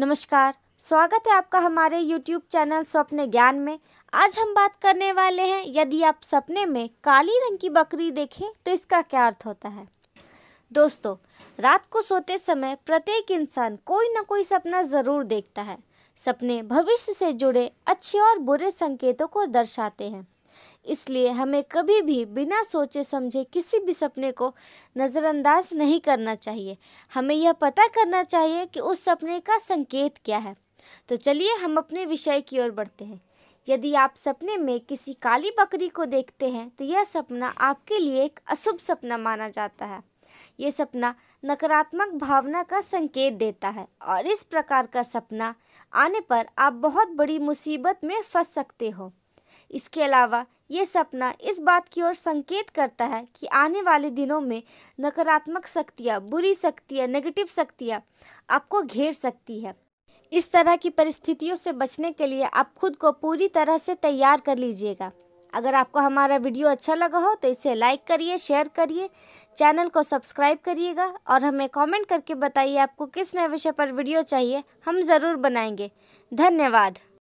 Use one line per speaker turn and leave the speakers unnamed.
नमस्कार स्वागत है आपका हमारे YouTube चैनल स्वप्न ज्ञान में आज हम बात करने वाले हैं यदि आप सपने में काली रंग की बकरी देखें तो इसका क्या अर्थ होता है दोस्तों रात को सोते समय प्रत्येक इंसान कोई ना कोई सपना ज़रूर देखता है सपने भविष्य से जुड़े अच्छे और बुरे संकेतों को दर्शाते हैं इसलिए हमें कभी भी बिना सोचे समझे किसी भी सपने को नज़रअंदाज नहीं करना चाहिए हमें यह पता करना चाहिए कि उस सपने का संकेत क्या है तो चलिए हम अपने विषय की ओर बढ़ते हैं यदि आप सपने में किसी काली बकरी को देखते हैं तो यह सपना आपके लिए एक अशुभ सपना माना जाता है ये सपना नकारात्मक भावना का संकेत देता है और इस प्रकार का सपना आने पर आप बहुत बड़ी मुसीबत में फंस सकते हो इसके अलावा ये सपना इस बात की ओर संकेत करता है कि आने वाले दिनों में नकारात्मक शक्तियाँ बुरी शक्तियाँ नेगेटिव शक्तियाँ आपको घेर सकती है इस तरह की परिस्थितियों से बचने के लिए आप खुद को पूरी तरह से तैयार कर लीजिएगा अगर आपको हमारा वीडियो अच्छा लगा हो तो इसे लाइक करिए शेयर करिए चैनल को सब्सक्राइब करिएगा और हमें कमेंट करके बताइए आपको किस नए विषय पर वीडियो चाहिए हम ज़रूर बनाएंगे धन्यवाद